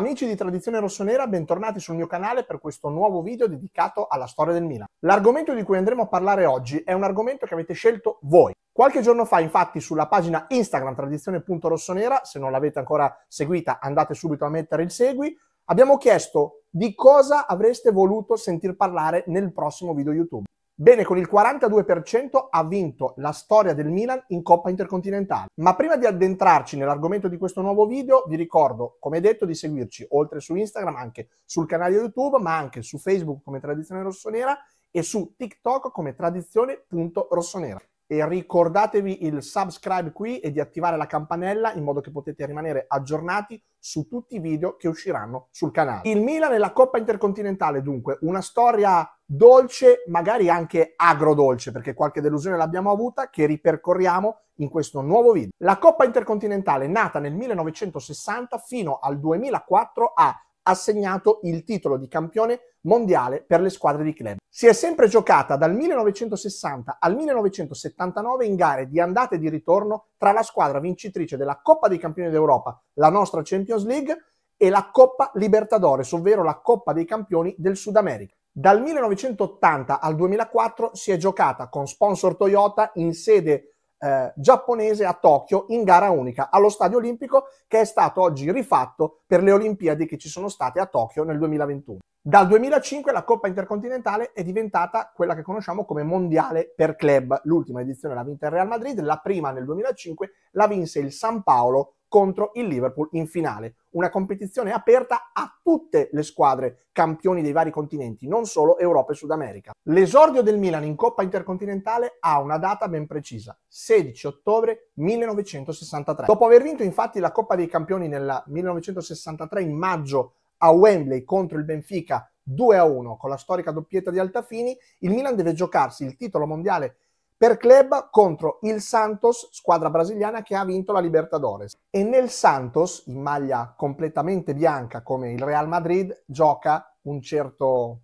Amici di Tradizione Rossonera, bentornati sul mio canale per questo nuovo video dedicato alla storia del Milan. L'argomento di cui andremo a parlare oggi è un argomento che avete scelto voi. Qualche giorno fa, infatti, sulla pagina Instagram tradizione.rossonera, se non l'avete ancora seguita, andate subito a mettere il segui, abbiamo chiesto di cosa avreste voluto sentir parlare nel prossimo video YouTube. Bene, con il 42% ha vinto la storia del Milan in Coppa Intercontinentale. Ma prima di addentrarci nell'argomento di questo nuovo video, vi ricordo, come detto, di seguirci oltre su Instagram, anche sul canale YouTube, ma anche su Facebook come Tradizione Rossonera e su TikTok come tradizione.rossonera e ricordatevi il subscribe qui e di attivare la campanella in modo che potete rimanere aggiornati su tutti i video che usciranno sul canale. Il Milan e la Coppa Intercontinentale dunque, una storia dolce, magari anche agrodolce perché qualche delusione l'abbiamo avuta che ripercorriamo in questo nuovo video. La Coppa Intercontinentale nata nel 1960 fino al 2004 ha assegnato il titolo di campione mondiale per le squadre di club. Si è sempre giocata dal 1960 al 1979 in gare di andata e di ritorno tra la squadra vincitrice della Coppa dei Campioni d'Europa, la nostra Champions League, e la Coppa Libertadores, ovvero la Coppa dei Campioni del Sud America. Dal 1980 al 2004 si è giocata con sponsor Toyota in sede eh, giapponese a Tokyo in gara unica allo stadio olimpico che è stato oggi rifatto per le Olimpiadi che ci sono state a Tokyo nel 2021. Dal 2005 la Coppa Intercontinentale è diventata quella che conosciamo come Mondiale per Club. L'ultima edizione l'ha vinta il Real Madrid, la prima nel 2005 la vinse il San Paolo contro il Liverpool in finale. Una competizione aperta a tutte le squadre campioni dei vari continenti, non solo Europa e Sud America. L'esordio del Milan in Coppa Intercontinentale ha una data ben precisa, 16 ottobre 1963. Dopo aver vinto infatti la Coppa dei Campioni nel 1963 in maggio a Wembley contro il Benfica 2 a 1 con la storica doppietta di Altafini, il Milan deve giocarsi il titolo mondiale per club contro il Santos, squadra brasiliana che ha vinto la Libertadores. E nel Santos, in maglia completamente bianca come il Real Madrid, gioca un certo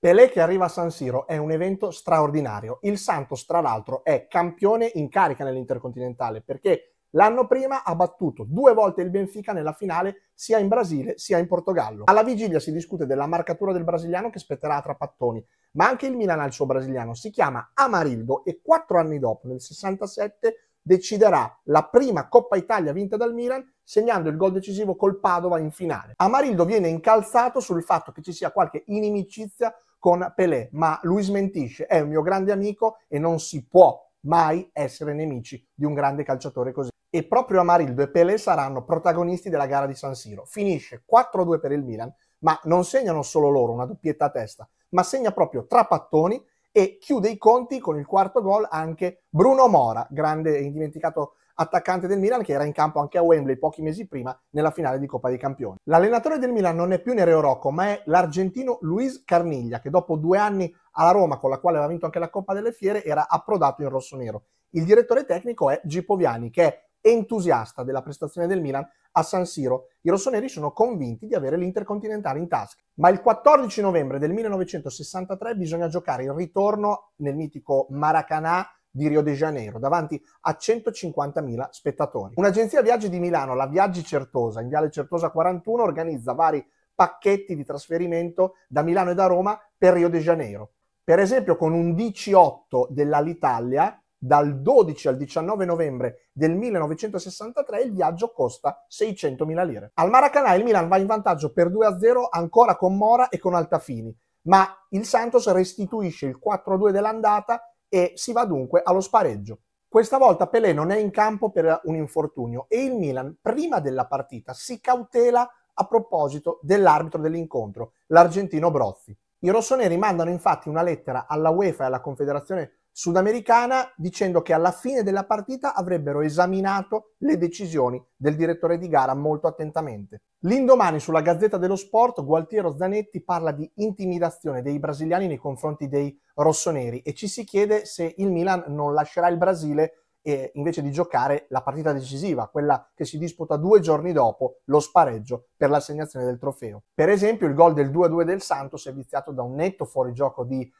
Pelé che arriva a San Siro è un evento straordinario. Il Santos, tra l'altro, è campione in carica nell'Intercontinentale perché L'anno prima ha battuto due volte il Benfica nella finale sia in Brasile sia in Portogallo. Alla vigilia si discute della marcatura del brasiliano che spetterà a Trapattoni, ma anche il Milan ha il suo brasiliano. Si chiama Amarildo e quattro anni dopo, nel 67, deciderà la prima Coppa Italia vinta dal Milan segnando il gol decisivo col Padova in finale. Amarildo viene incalzato sul fatto che ci sia qualche inimicizia con Pelé, ma lui smentisce, è un mio grande amico e non si può mai essere nemici di un grande calciatore così e proprio Amarildo e Pelé saranno protagonisti della gara di San Siro. Finisce 4-2 per il Milan, ma non segnano solo loro una doppietta a testa, ma segna proprio Trapattoni e chiude i conti con il quarto gol anche Bruno Mora, grande e indimenticato attaccante del Milan che era in campo anche a Wembley pochi mesi prima nella finale di Coppa dei Campioni. L'allenatore del Milan non è più Nereo Rocco, ma è l'argentino Luis Carniglia che dopo due anni alla Roma, con la quale aveva vinto anche la Coppa delle Fiere, era approdato in rosso-nero. Il direttore tecnico è Gipoviani, che è entusiasta della prestazione del Milan a San Siro. I rossoneri sono convinti di avere l'Intercontinentale in tasca. Ma il 14 novembre del 1963 bisogna giocare il ritorno nel mitico Maracanã di Rio de Janeiro davanti a 150.000 spettatori. Un'agenzia viaggi di Milano, la Viaggi Certosa, in Viale Certosa 41, organizza vari pacchetti di trasferimento da Milano e da Roma per Rio de Janeiro. Per esempio con un 18 dell'Alitalia dal 12 al 19 novembre del 1963 il viaggio costa 600.000 lire. Al Maracanã il Milan va in vantaggio per 2-0 ancora con Mora e con Altafini, ma il Santos restituisce il 4-2 dell'andata e si va dunque allo spareggio. Questa volta Pelé non è in campo per un infortunio e il Milan prima della partita si cautela a proposito dell'arbitro dell'incontro, l'argentino Brozzi. I rossoneri mandano infatti una lettera alla UEFA e alla Confederazione sudamericana dicendo che alla fine della partita avrebbero esaminato le decisioni del direttore di gara molto attentamente. L'indomani sulla Gazzetta dello Sport Gualtiero Zanetti parla di intimidazione dei brasiliani nei confronti dei rossoneri e ci si chiede se il Milan non lascerà il Brasile e invece di giocare la partita decisiva, quella che si disputa due giorni dopo lo spareggio per l'assegnazione del trofeo. Per esempio, il gol del 2-2 del Santos è viziato da un netto fuorigioco di eh,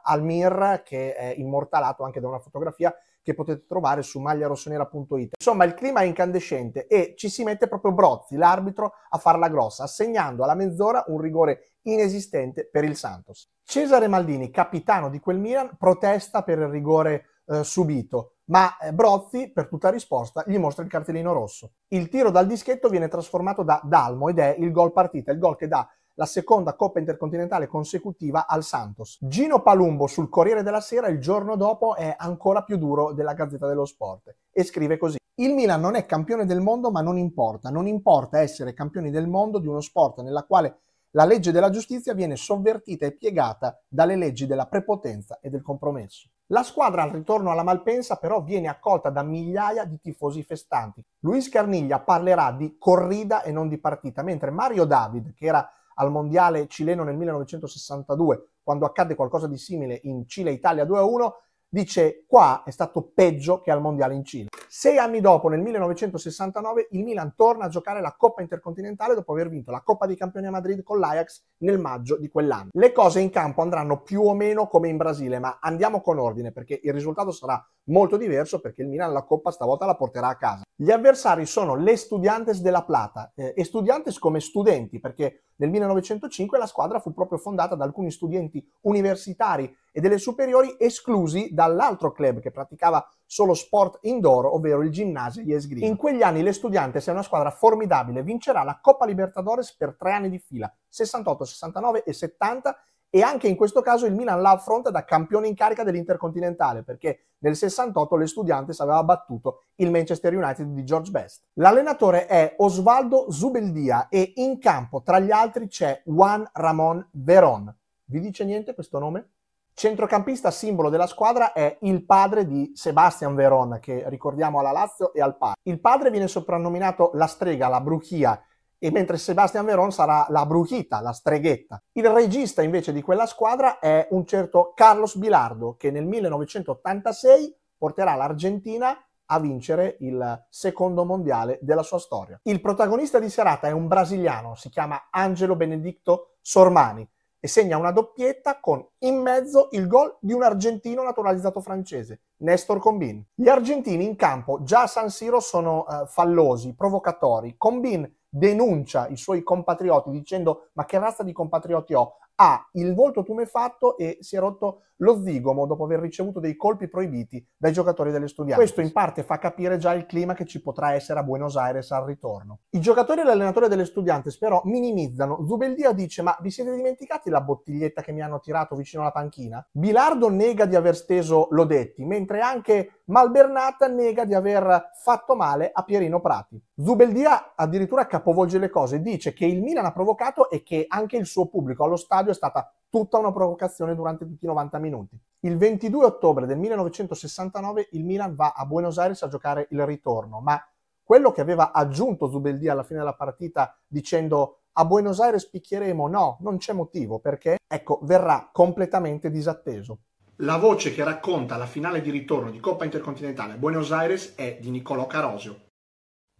Almir, che è immortalato anche da una fotografia che potete trovare su magliarossonera.it. Insomma, il clima è incandescente e ci si mette proprio Brozzi, l'arbitro, a farla grossa, assegnando alla mezz'ora un rigore inesistente per il Santos. Cesare Maldini, capitano di quel Milan, protesta per il rigore eh, subito ma eh, Brozzi, per tutta risposta, gli mostra il cartellino rosso. Il tiro dal dischetto viene trasformato da Dalmo ed è il gol partita, il gol che dà la seconda Coppa Intercontinentale consecutiva al Santos. Gino Palumbo sul Corriere della Sera il giorno dopo è ancora più duro della Gazzetta dello Sport e scrive così. Il Milan non è campione del mondo ma non importa, non importa essere campioni del mondo di uno sport nella quale la legge della giustizia viene sovvertita e piegata dalle leggi della prepotenza e del compromesso. La squadra al ritorno alla Malpensa però viene accolta da migliaia di tifosi festanti. Luis Carniglia parlerà di corrida e non di partita, mentre Mario David, che era al mondiale cileno nel 1962, quando accadde qualcosa di simile in Cile-Italia 2-1, dice qua è stato peggio che al mondiale in Cile. Sei anni dopo, nel 1969, il Milan torna a giocare la Coppa Intercontinentale dopo aver vinto la Coppa dei Campioni a Madrid con l'Ajax nel maggio di quell'anno. Le cose in campo andranno più o meno come in Brasile, ma andiamo con ordine perché il risultato sarà molto diverso perché il Milan la Coppa stavolta la porterà a casa. Gli avversari sono le Estudiantes della Plata, eh, Estudiantes come studenti perché nel 1905 la squadra fu proprio fondata da alcuni studenti universitari e delle superiori esclusi dall'altro club che praticava solo sport indoor, ovvero il ginnasio e esgrima. In quegli anni l'Estudiantes è una squadra formidabile, vincerà la Coppa Libertadores per tre anni di fila, 68, 69 e 70 e anche in questo caso il Milan la affronta da campione in carica dell'Intercontinentale perché nel 68 l'Estudiantes aveva battuto il Manchester United di George Best. L'allenatore è Osvaldo Zubeldia e in campo tra gli altri c'è Juan Ramon Verón. Vi dice niente questo nome? Centrocampista simbolo della squadra è il padre di Sebastian Verón che ricordiamo alla Lazio e al Parma. Il padre viene soprannominato la strega, la bruchia e mentre Sebastian Veron sarà la bruchita, la streghetta. Il regista invece di quella squadra è un certo Carlos Bilardo che nel 1986 porterà l'Argentina a vincere il secondo mondiale della sua storia. Il protagonista di serata è un brasiliano, si chiama Angelo Benedicto Sormani e segna una doppietta con in mezzo il gol di un argentino naturalizzato francese, Nestor Combin. Gli argentini in campo già a San Siro sono eh, fallosi, provocatori. Combin denuncia i suoi compatrioti dicendo ma che razza di compatrioti ho? ha ah, il volto tumefatto e si è rotto lo zigomo dopo aver ricevuto dei colpi proibiti dai giocatori delle studianti. Questo in parte fa capire già il clima che ci potrà essere a Buenos Aires al ritorno. I giocatori e l'allenatore delle studianti però minimizzano. Zubeldia dice ma vi siete dimenticati la bottiglietta che mi hanno tirato vicino alla panchina? Bilardo nega di aver steso Lodetti, mentre anche Malbernata nega di aver fatto male a Pierino Prati. Zubeldia addirittura capovolge le cose, dice che il Milan ha provocato e che anche il suo pubblico allo stadio stadio è stata tutta una provocazione durante tutti i 90 minuti. Il 22 ottobre del 1969 il Milan va a Buenos Aires a giocare il ritorno, ma quello che aveva aggiunto Zubeldia alla fine della partita dicendo a Buenos Aires picchieremo, no, non c'è motivo perché, ecco, verrà completamente disatteso. La voce che racconta la finale di ritorno di Coppa Intercontinentale a Buenos Aires è di Niccolò Carosio.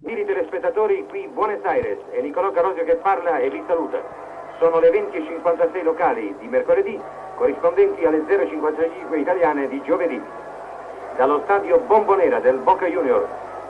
Cari telespettatori, qui Buenos Aires, è Niccolò Carosio che parla e vi saluta. Sono le 20.56 locali di mercoledì, corrispondenti alle 0.55 italiane di giovedì. Dallo stadio Bombonera del Boca Junior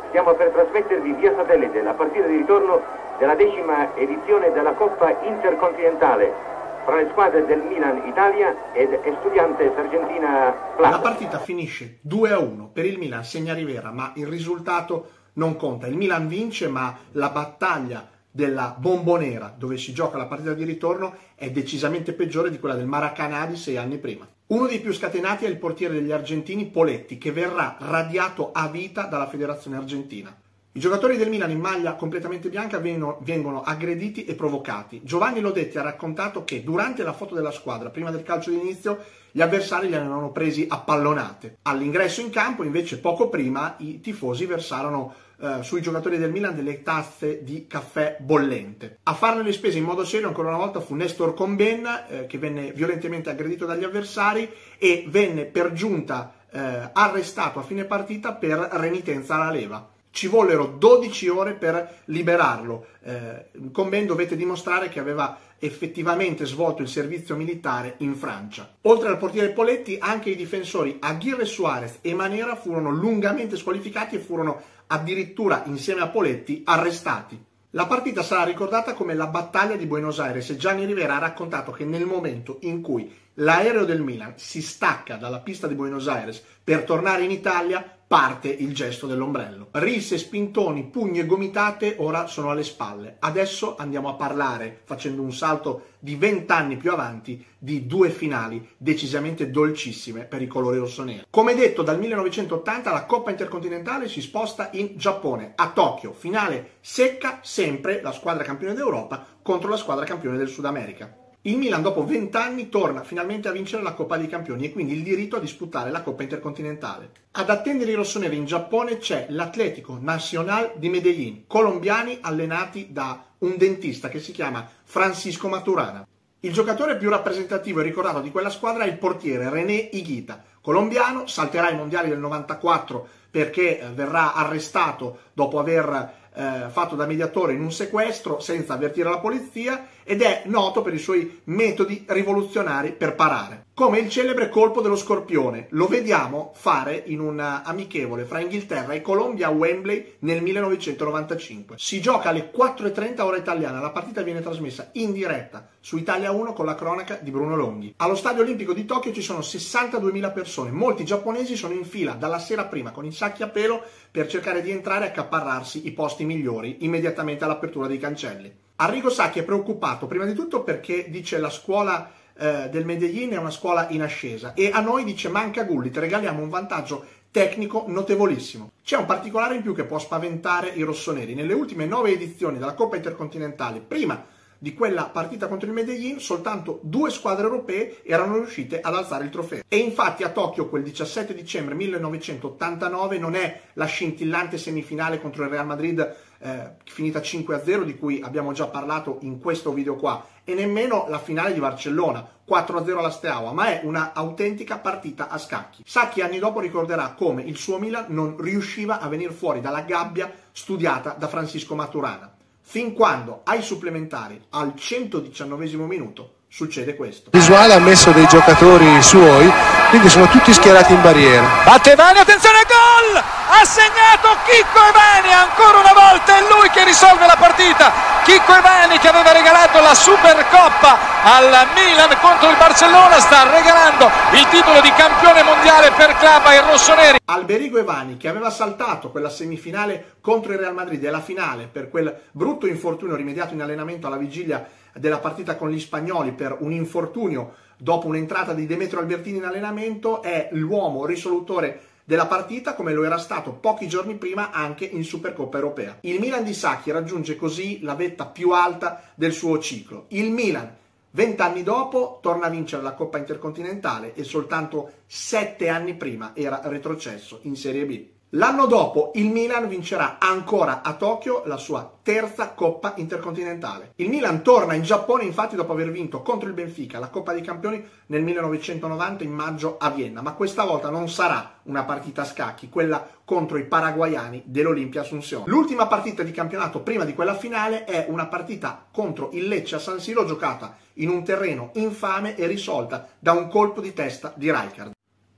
stiamo per trasmettervi via satellite la partita di ritorno della decima edizione della Coppa Intercontinentale fra le squadre del Milan Italia ed Estudiantes Argentina Plata. La partita finisce 2 a 1 per il Milan, segna Rivera, ma il risultato non conta. Il Milan vince, ma la battaglia della Bombonera, dove si gioca la partita di ritorno, è decisamente peggiore di quella del Maracanã di sei anni prima. Uno dei più scatenati è il portiere degli argentini Poletti, che verrà radiato a vita dalla Federazione Argentina. I giocatori del Milan in maglia completamente bianca vengono, aggrediti e provocati. Giovanni Lodetti ha raccontato che durante la foto della squadra, prima del calcio d'inizio, gli avversari li avevano presi a pallonate. All'ingresso in campo, invece, poco prima, i tifosi versarono eh, sui giocatori del Milan delle tazze di caffè bollente. A farne le spese in modo serio ancora una volta fu Nestor Comben, eh, che venne violentemente aggredito dagli avversari e venne per giunta eh, arrestato a fine partita per renitenza alla leva ci vollero 12 ore per liberarlo. Eh, con ben dovete dimostrare che aveva effettivamente svolto il servizio militare in Francia. Oltre al portiere Poletti, anche i difensori Aguirre Suarez e Manera furono lungamente squalificati e furono addirittura insieme a Poletti arrestati. La partita sarà ricordata come la battaglia di Buenos Aires e Gianni Rivera ha raccontato che nel momento in cui l'aereo del Milan si stacca dalla pista di Buenos Aires per tornare in Italia, parte il gesto dell'ombrello. Risse, spintoni, pugni e gomitate ora sono alle spalle. Adesso andiamo a parlare, facendo un salto di vent'anni più avanti, di due finali decisamente dolcissime per i colori rossoneri. Come detto, dal 1980 la Coppa Intercontinentale si sposta in Giappone, a Tokyo. Finale secca sempre la squadra campione d'Europa contro la squadra campione del Sud America. Il Milan dopo 20 anni torna finalmente a vincere la Coppa dei Campioni e quindi il diritto a disputare la Coppa Intercontinentale. Ad attendere i rossoneri in Giappone c'è l'Atletico Nacional di Medellin, colombiani allenati da un dentista che si chiama Francisco Maturana. Il giocatore più rappresentativo e ricordato di quella squadra è il portiere René Higuita, colombiano, salterà i mondiali del 94 perché eh, verrà arrestato dopo aver eh, fatto da mediatore in un sequestro senza avvertire la polizia ed è noto per i suoi metodi rivoluzionari per parare, come il celebre colpo dello scorpione. Lo vediamo fare in un amichevole fra Inghilterra e Colombia a Wembley nel 1995. Si gioca alle 4.30 ora italiana, la partita viene trasmessa in diretta su Italia 1 con la cronaca di Bruno Longhi. Allo Stadio Olimpico di Tokyo ci sono 62.000 persone, molti giapponesi sono in fila dalla sera prima con i sacchi a pelo per cercare di entrare e accaparrarsi i posti migliori immediatamente all'apertura dei cancelli. Arrigo Sacchi è preoccupato prima di tutto perché dice la scuola eh, del Medellin è una scuola in ascesa e a noi dice manca Gulli, ti regaliamo un vantaggio tecnico notevolissimo. C'è un particolare in più che può spaventare i rossoneri. Nelle ultime nove edizioni della Coppa Intercontinentale, prima di quella partita contro il Medellin soltanto due squadre europee erano riuscite ad alzare il trofeo. E infatti a Tokyo quel 17 dicembre 1989 non è la scintillante semifinale contro il Real Madrid eh, finita 5-0 di cui abbiamo già parlato in questo video qua e nemmeno la finale di Barcellona 4-0 alla Steaua, ma è una autentica partita a scacchi. Sacchi anni dopo ricorderà come il suo Milan non riusciva a venire fuori dalla gabbia studiata da Francisco Maturana fin quando ai supplementari al 119 minuto succede questo. Visuale ha messo dei giocatori suoi, quindi sono tutti schierati in barriera. Batte Vani, attenzione, gol! Ha segnato Chicco Evani, ancora una volta è lui che risolve la partita. Chicco Evani che aveva regalato la Supercoppa al Milan contro il Barcellona sta regalando il titolo di campione mondiale per club ai rossoneri. Alberigo Evani che aveva saltato quella semifinale contro il Real Madrid e la finale per quel brutto infortunio rimediato in allenamento alla vigilia della partita con gli spagnoli per un infortunio dopo un'entrata di Demetrio Albertini in allenamento, è l'uomo risolutore della partita come lo era stato pochi giorni prima anche in Supercoppa europea. Il Milan di Sacchi raggiunge così la vetta più alta del suo ciclo. Il Milan Vent'anni dopo torna a vincere la Coppa Intercontinentale e soltanto sette anni prima era retrocesso in Serie B. L'anno dopo il Milan vincerà ancora a Tokyo la sua terza Coppa Intercontinentale. Il Milan torna in Giappone infatti dopo aver vinto contro il Benfica la Coppa dei Campioni nel 1990 in maggio a Vienna, ma questa volta non sarà una partita a scacchi, quella contro i paraguayani dell'Olimpia Assunzione. L'ultima partita di campionato prima di quella finale è una partita contro il Lecce a San Siro giocata in un terreno infame e risolta da un colpo di testa di Rijkaard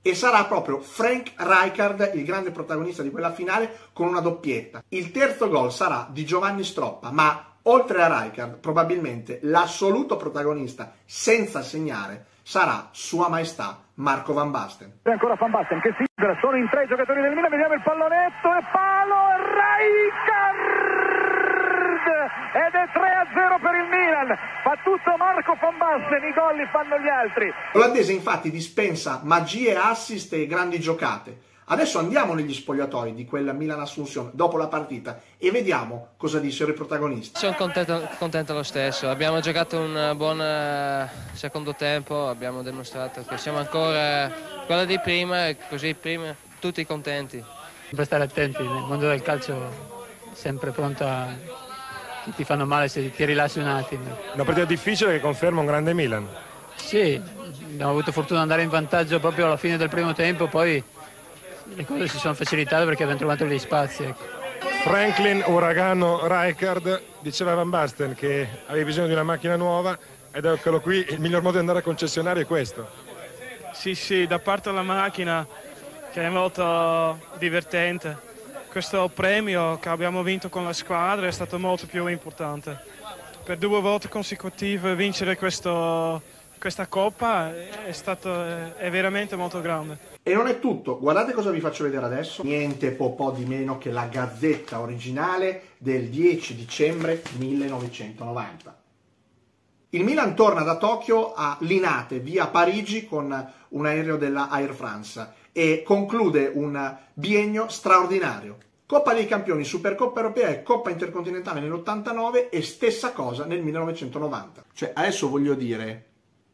e sarà proprio Frank Rijkaard il grande protagonista di quella finale con una doppietta. Il terzo gol sarà di Giovanni Stroppa, ma oltre a Rijkaard probabilmente l'assoluto protagonista senza segnare sarà sua maestà Marco Van Basten. E ancora Van Basten che si libera, sono in tre i giocatori del Milan, vediamo il pallonetto e palo Rijkaard ed è 0 per il Milan, fa tutto Marco Van i gol li fanno gli altri. L'olandese infatti dispensa magie, assist e grandi giocate. Adesso andiamo negli spogliatoi di quella Milan Assunzione dopo la partita e vediamo cosa dissero i protagonisti. Sono contento, contento, lo stesso, abbiamo giocato un buon eh, secondo tempo, abbiamo dimostrato che siamo ancora quella di prima e così prima tutti contenti. Sempre stare attenti, nel mondo del calcio sempre pronto a ti fanno male se ti rilassi un attimo. Una partita difficile che conferma un grande Milan. Sì, abbiamo avuto fortuna di andare in vantaggio proprio alla fine del primo tempo, poi le cose si sono facilitate perché abbiamo trovato gli spazi. Ecco. Franklin, uragano, Rijkaard, diceva Van Basten che avevi bisogno di una macchina nuova ed eccolo qui, il miglior modo di andare a concessionare è questo. Sì, sì, da parte della macchina che è molto divertente questo premio che abbiamo vinto con la squadra è stato molto più importante. Per due volte consecutive vincere questo, questa coppa è, stato, è veramente molto grande. E non è tutto, guardate cosa vi faccio vedere adesso. Niente po' po' di meno che la gazzetta originale del 10 dicembre 1990. Il Milan torna da Tokyo a Linate, via Parigi, con un aereo della Air France e conclude un biennio straordinario. Coppa dei Campioni, Supercoppa Europea e Coppa Intercontinentale nell'89 e stessa cosa nel 1990. Cioè, adesso voglio dire,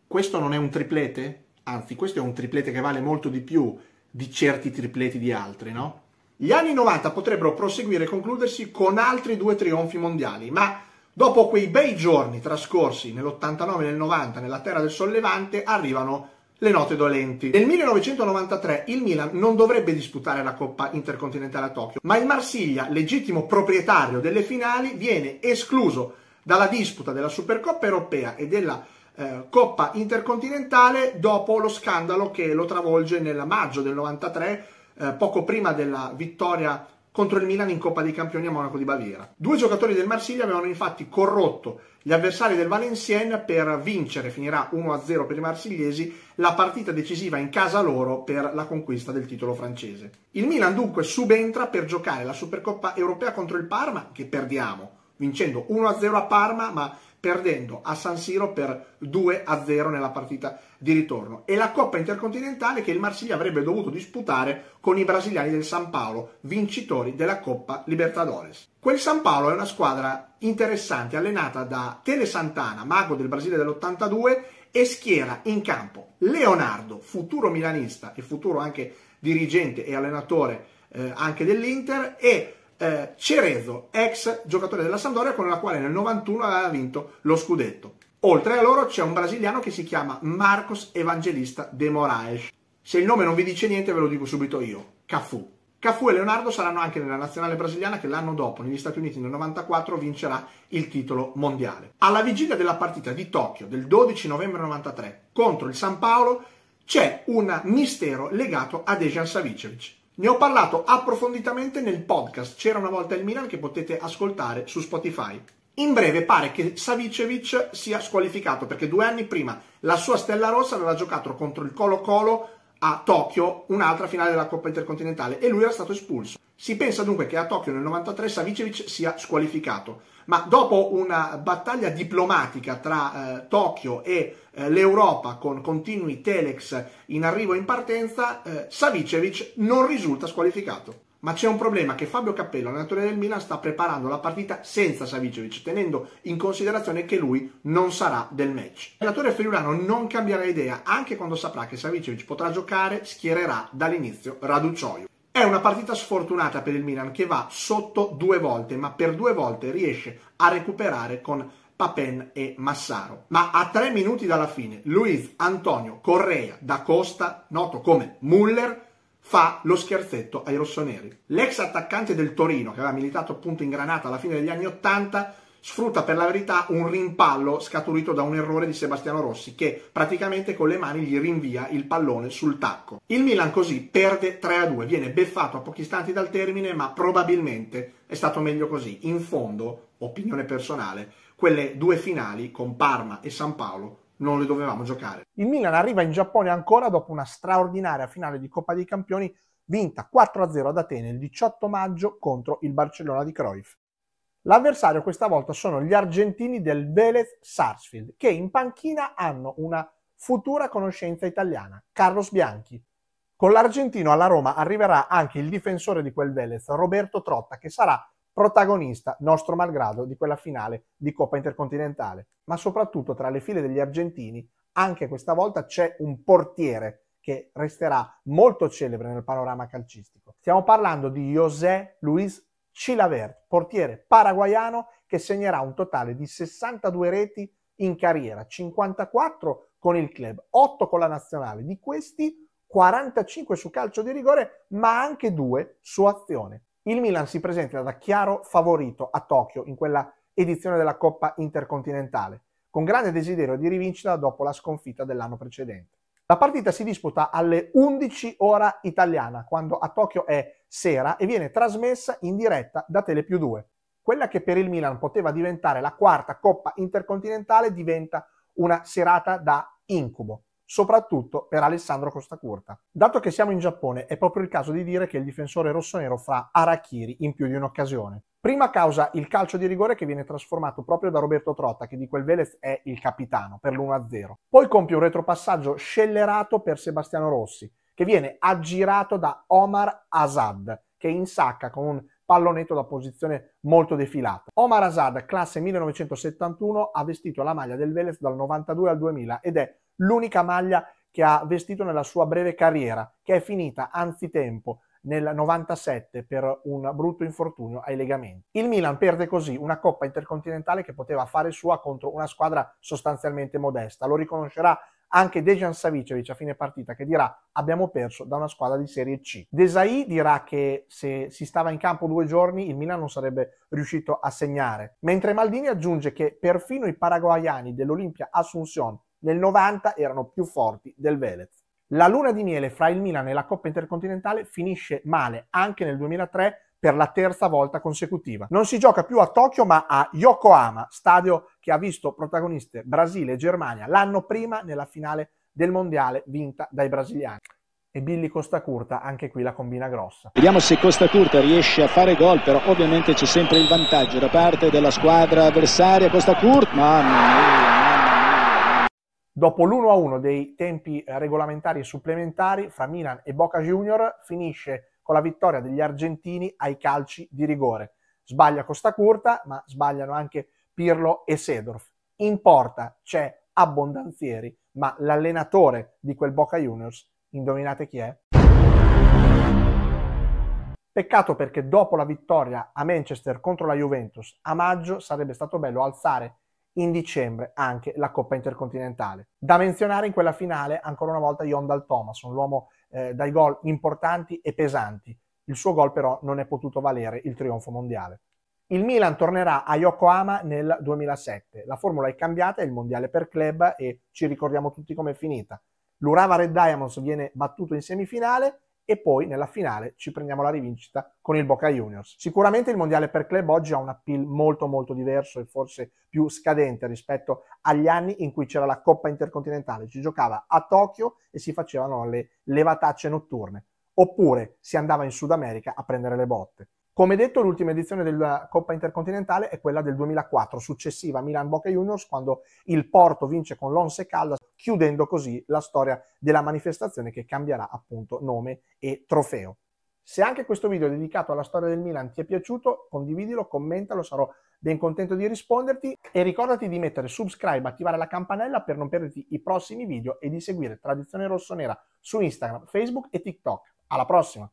questo non è un triplete? Anzi, questo è un triplete che vale molto di più di certi tripleti di altri, no? Gli anni 90 potrebbero proseguire e concludersi con altri due trionfi mondiali, ma dopo quei bei giorni trascorsi nell'89 e nel 90 nella terra del sollevante arrivano le note dolenti. Nel 1993 il Milan non dovrebbe disputare la Coppa Intercontinentale a Tokyo, ma il Marsiglia, legittimo proprietario delle finali, viene escluso dalla disputa della Supercoppa europea e della eh, Coppa Intercontinentale dopo lo scandalo che lo travolge nel maggio del 93, eh, poco prima della vittoria contro il Milan in Coppa dei Campioni a Monaco di Baviera. Due giocatori del Marsiglia avevano infatti corrotto gli avversari del Valenciennes per vincere, finirà 1-0 per i marsigliesi, la partita decisiva in casa loro per la conquista del titolo francese. Il Milan dunque subentra per giocare la Supercoppa europea contro il Parma, che perdiamo, vincendo 1-0 a Parma, ma perdendo a San Siro per 2 a 0 nella partita di ritorno e la Coppa Intercontinentale che il Marsiglia avrebbe dovuto disputare con i brasiliani del San Paolo, vincitori della Coppa Libertadores. Quel San Paolo è una squadra interessante, allenata da Tele Santana, mago del Brasile dell'82, e schiera in campo Leonardo, futuro milanista e futuro anche dirigente e allenatore eh, anche dell'Inter, e eh, Cerezo, ex giocatore della Sampdoria con la quale nel 91 aveva vinto lo scudetto. Oltre a loro c'è un brasiliano che si chiama Marcos Evangelista de Moraes. Se il nome non vi dice niente ve lo dico subito io, Cafu. Cafu e Leonardo saranno anche nella nazionale brasiliana che l'anno dopo, negli Stati Uniti nel 94, vincerà il titolo mondiale. Alla vigilia della partita di Tokyo del 12 novembre 93 contro il San Paolo c'è un mistero legato a Dejan Savicevic. Ne ho parlato approfonditamente nel podcast C'era una volta il Milan che potete ascoltare su Spotify. In breve pare che Savicevic sia squalificato perché due anni prima la sua Stella Rossa aveva giocato contro il Colo Colo a Tokyo, un'altra finale della Coppa Intercontinentale e lui era stato espulso. Si pensa dunque che a Tokyo nel 93 Savicevic sia squalificato, ma dopo una battaglia diplomatica tra eh, Tokyo e eh, l'Europa con continui telex in arrivo e in partenza, eh, Savicevic non risulta squalificato. Ma c'è un problema che Fabio Cappello, allenatore del Milan, sta preparando la partita senza Savicevic, tenendo in considerazione che lui non sarà del match. L'allenatore friulano non cambierà idea anche quando saprà che Savicevic potrà giocare, schiererà dall'inizio Raducioio. È una partita sfortunata per il Milan che va sotto due volte, ma per due volte riesce a recuperare con Papen e Massaro. Ma a tre minuti dalla fine, Luiz Antonio Correa da Costa, noto come Muller, fa lo scherzetto ai rossoneri. L'ex attaccante del Torino, che aveva militato appunto in Granata alla fine degli anni Ottanta, sfrutta per la verità un rimpallo scaturito da un errore di Sebastiano Rossi che praticamente con le mani gli rinvia il pallone sul tacco. Il Milan così perde 3-2, viene beffato a pochi istanti dal termine ma probabilmente è stato meglio così. In fondo, opinione personale, quelle due finali con Parma e San Paolo non le dovevamo giocare. Il Milan arriva in Giappone ancora dopo una straordinaria finale di Coppa dei Campioni vinta 4-0 ad Atene il 18 maggio contro il Barcellona di Cruyff. L'avversario questa volta sono gli argentini del Vélez Sarsfield, che in panchina hanno una futura conoscenza italiana, Carlos Bianchi. Con l'argentino alla Roma arriverà anche il difensore di quel Vélez, Roberto Trotta, che sarà protagonista, nostro malgrado, di quella finale di Coppa Intercontinentale. Ma soprattutto tra le file degli argentini, anche questa volta c'è un portiere che resterà molto celebre nel panorama calcistico. Stiamo parlando di José Luis Chilavert, portiere paraguayano che segnerà un totale di 62 reti in carriera, 54 con il club, 8 con la nazionale, di questi 45 su calcio di rigore, ma anche 2 su azione. Il Milan si presenta da chiaro favorito a Tokyo in quella edizione della Coppa Intercontinentale, con grande desiderio di rivincita dopo la sconfitta dell'anno precedente. La partita si disputa alle 11 ora italiana, quando a Tokyo è sera e viene trasmessa in diretta da Telepiù 2. Quella che per il Milan poteva diventare la quarta Coppa Intercontinentale diventa una serata da incubo soprattutto per Alessandro Costacurta. Dato che siamo in Giappone, è proprio il caso di dire che il difensore rossonero fa Arachiri in più di un'occasione. Prima causa il calcio di rigore che viene trasformato proprio da Roberto Trotta, che di quel Velez è il capitano, per l'1-0. Poi compie un retropassaggio scellerato per Sebastiano Rossi, che viene aggirato da Omar Azad, che insacca con un pallonetto da posizione molto defilata. Omar Azad, classe 1971, ha vestito la maglia del Velez dal 92 al 2000 ed è l'unica maglia che ha vestito nella sua breve carriera, che è finita anzitempo nel 97 per un brutto infortunio ai legamenti. Il Milan perde così una coppa intercontinentale che poteva fare sua contro una squadra sostanzialmente modesta. Lo riconoscerà anche Dejan Savicevic a fine partita che dirà abbiamo perso da una squadra di Serie C. Desai dirà che se si stava in campo due giorni il Milan non sarebbe riuscito a segnare, mentre Maldini aggiunge che perfino i paraguayani dell'Olimpia Assunción nel 90 erano più forti del Velez. La luna di miele fra il Milan e la Coppa Intercontinentale finisce male anche nel 2003 per la terza volta consecutiva. Non si gioca più a Tokyo ma a Yokohama, stadio che ha visto protagoniste Brasile e Germania l'anno prima nella finale del mondiale vinta dai brasiliani. E Billy Costa Curta, anche qui la combina grossa. Vediamo se Costa Curta riesce a fare gol, però ovviamente c'è sempre il vantaggio da parte della squadra avversaria. Costa Curta, mamma mia! Dopo l'1-1 dei tempi eh, regolamentari e supplementari fra Milan e Boca Junior finisce con la vittoria degli argentini ai calci di rigore. Sbaglia Costa Curta, ma sbagliano anche Pirlo e Sedorf. In porta c'è Abbondanzieri, ma l'allenatore di quel Boca Juniors, indovinate chi è? Peccato perché dopo la vittoria a Manchester contro la Juventus a maggio sarebbe stato bello alzare in dicembre anche la Coppa Intercontinentale. Da menzionare in quella finale ancora una volta Yondal Thomas, un uomo eh, dai gol importanti e pesanti. Il suo gol però non è potuto valere il trionfo mondiale. Il Milan tornerà a Yokohama nel 2007. La formula è cambiata, è il mondiale per club e ci ricordiamo tutti com'è finita. L'Urava Red Diamonds viene battuto in semifinale e poi nella finale ci prendiamo la rivincita con il Boca Juniors. Sicuramente il mondiale per club oggi ha un appeal molto molto diverso e forse più scadente rispetto agli anni in cui c'era la Coppa Intercontinentale, si giocava a Tokyo e si facevano le levatacce notturne, oppure si andava in Sud America a prendere le botte. Come detto, l'ultima edizione della Coppa Intercontinentale è quella del 2004, successiva a Milan Boca Juniors, quando il Porto vince con l'Onse Caldas, chiudendo così la storia della manifestazione che cambierà appunto nome e trofeo. Se anche questo video dedicato alla storia del Milan ti è piaciuto, condividilo, commentalo, sarò ben contento di risponderti e ricordati di mettere subscribe, attivare la campanella per non perderti i prossimi video e di seguire Tradizione Rossonera su Instagram, Facebook e TikTok. Alla prossima!